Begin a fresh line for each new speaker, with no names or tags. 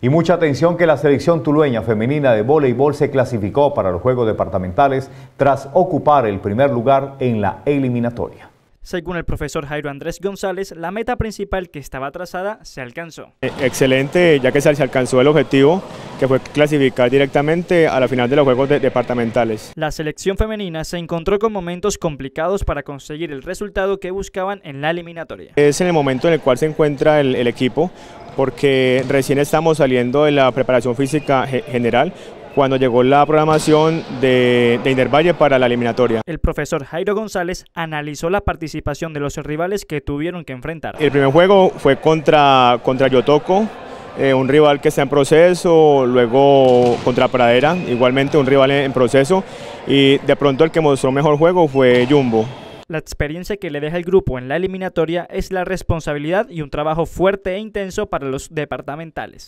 Y mucha atención que la selección tulueña femenina de voleibol se clasificó para los Juegos Departamentales tras ocupar el primer lugar en
la eliminatoria.
Según el profesor Jairo Andrés González, la meta principal que estaba trazada se alcanzó. Eh,
excelente, ya que se alcanzó el objetivo, que fue clasificar directamente a la final de los Juegos Departamentales.
La selección femenina se encontró con momentos complicados para conseguir el resultado que buscaban en la eliminatoria.
Es en el momento en el cual se encuentra el, equipo, porque recién estamos saliendo de la preparación física general, cuando llegó la programación de, de Intervalle para la eliminatoria.
El profesor Jairo González analizó la participación de los rivales que tuvieron que enfrentar. El
primer juego fue contra, contra Yotoco, eh, un rival que está en proceso, luego contra Pradera, igualmente un rival en, en proceso y de pronto el que mostró mejor juego fue Jumbo.
La experiencia que le deja el grupo en la eliminatoria es la responsabilidad y un trabajo fuerte e intenso para los departamentales.